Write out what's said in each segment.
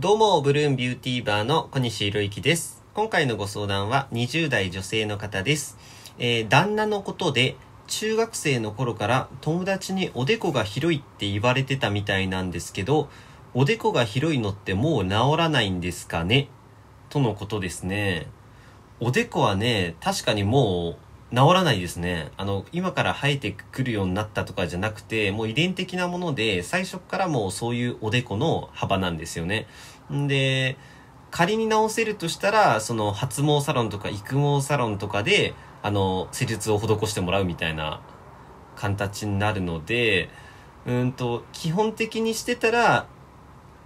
どうも、ブルーンビューティーバーの小西博之です。今回のご相談は20代女性の方です。えー、旦那のことで中学生の頃から友達におでこが広いって言われてたみたいなんですけど、おでこが広いのってもう治らないんですかねとのことですね。おでこはね、確かにもう治らないですね。あの、今から生えてくるようになったとかじゃなくて、もう遺伝的なもので、最初からもうそういうおでこの幅なんですよね。んで、仮に治せるとしたら、その発毛サロンとか育毛サロンとかで、あの、施術を施してもらうみたいな形になるので、うんと、基本的にしてたら、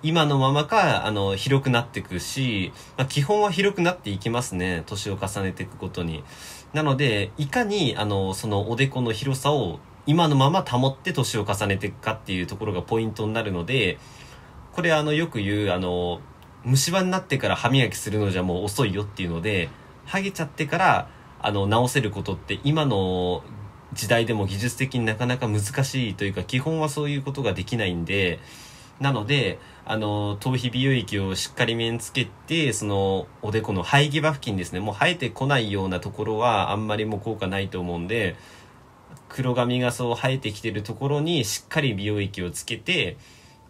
今のままか、あの、広くなっていくし、まあ、基本は広くなっていきますね。年を重ねていくことに。なので、いかに、あの、そのおでこの広さを今のまま保って年を重ねていくかっていうところがポイントになるので、これあの、よく言う、あの、虫歯になってから歯磨きするのじゃもう遅いよっていうので、剥げちゃってから、あの、直せることって今の時代でも技術的になかなか難しいというか、基本はそういうことができないんで、なので、あの、頭皮美容液をしっかり面つけて、その、おでこの生え際付近ですね、もう生えてこないようなところはあんまりもう効果ないと思うんで、黒髪がそう生えてきてるところにしっかり美容液をつけて、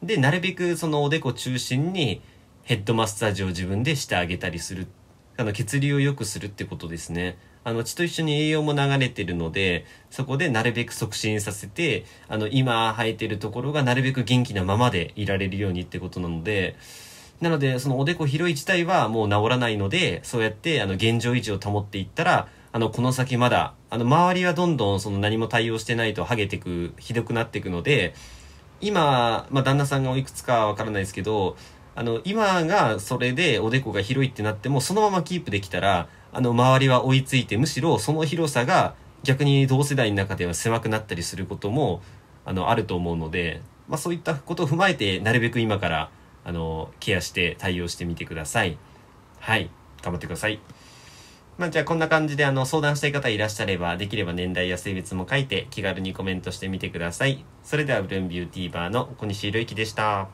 で、なるべくそのおでこ中心にヘッドマッサージを自分でしてあげたりするっあの血流を良くするってことですね。あの血と一緒に栄養も流れてるのでそこでなるべく促進させてあの今生えてるところがなるべく元気なままでいられるようにってことなのでなのでそのおでこ広い自体はもう治らないのでそうやってあの現状維持を保っていったらあのこの先まだあの周りはどんどんその何も対応してないと剥げてくひどくなっていくので今、まあ、旦那さんがおいくつかわからないですけどあの、今がそれでおでこが広いってなっても、そのままキープできたら、あの、周りは追いついて、むしろその広さが逆に同世代の中では狭くなったりすることも、あの、あると思うので、まあ、そういったことを踏まえて、なるべく今から、あの、ケアして対応してみてください。はい。頑張ってください。まあ、じゃあこんな感じで、あの、相談したい方いらっしゃれば、できれば年代や性別も書いて、気軽にコメントしてみてください。それでは、ブルーンビューティーバーの小西宏之でした。